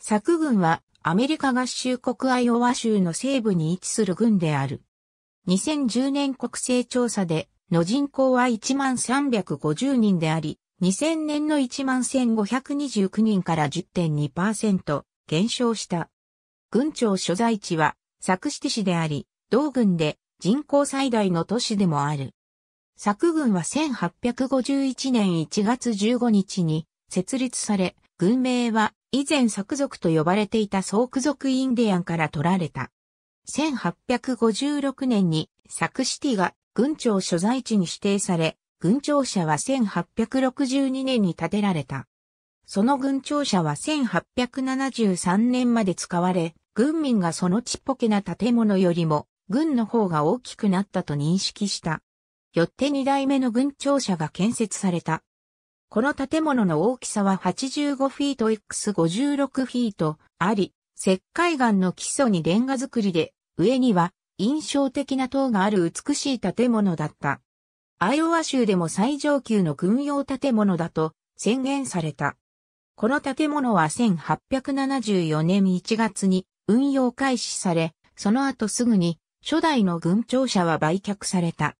作軍はアメリカ合衆国アイオワ州の西部に位置する軍である。2010年国勢調査での人口は1350人であり、2000年の11529人から10.2%減少した。軍庁所在地は作市市であり、同軍で人口最大の都市でもある。作軍は1851年1月15日に設立され、軍名は以前作族と呼ばれていたソ区族インディアンから取られた。1856年に作シティが軍庁所在地に指定され、軍庁舎は1862年に建てられた。その軍庁舎は1873年まで使われ、軍民がそのちっぽけな建物よりも、軍の方が大きくなったと認識した。よって二代目の軍庁舎が建設された。この建物の大きさは85フィート X56 フィートあり、石灰岩の基礎にレンガ造りで、上には印象的な塔がある美しい建物だった。アイオワ州でも最上級の軍用建物だと宣言された。この建物は1874年1月に運用開始され、その後すぐに初代の軍庁舎は売却された。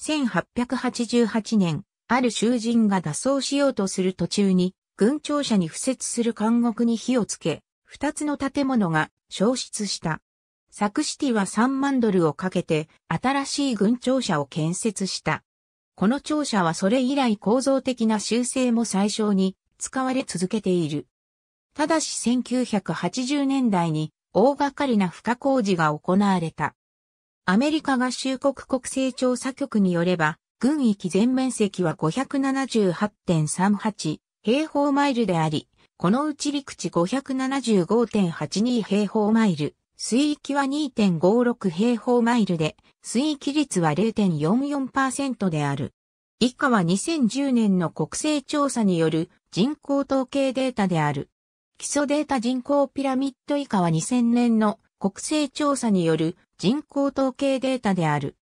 1888年、ある囚人が脱走しようとする途中に、軍庁舎に付設する監獄に火をつけ、二つの建物が消失した。サクシティは3万ドルをかけて新しい軍庁舎を建設した。この庁舎はそれ以来構造的な修正も最小に使われ続けている。ただし1980年代に大掛かりな付加工事が行われた。アメリカ合衆国国勢調査局によれば、群域全面積は578.38平方マイルであり、このうち陸地575.82平方マイル、水域は2.56平方マイルで、水域率は0.44%である。以下は2010年の国勢調査による人口統計データである。基礎データ人口ピラミッド以下は2000年の国勢調査による人口統計データである。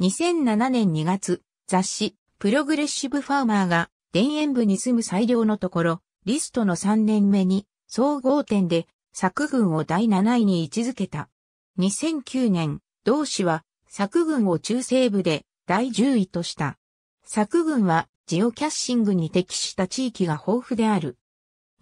2007年2月、雑誌、プログレッシブファーマーが、田園部に住む最良のところ、リストの3年目に、総合点で、作群を第7位に位置づけた。2009年、同氏は、作群を中西部で、第10位とした。作群は、ジオキャッシングに適した地域が豊富である。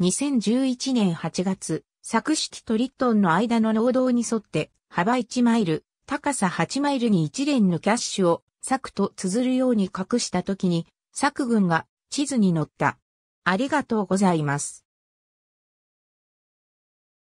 2011年8月、作式とリットンの間の農道に沿って、幅1マイル、高さ8マイルに一連のキャッシュを作と綴るように隠した時に、作軍が地図に載った。ありがとうございます。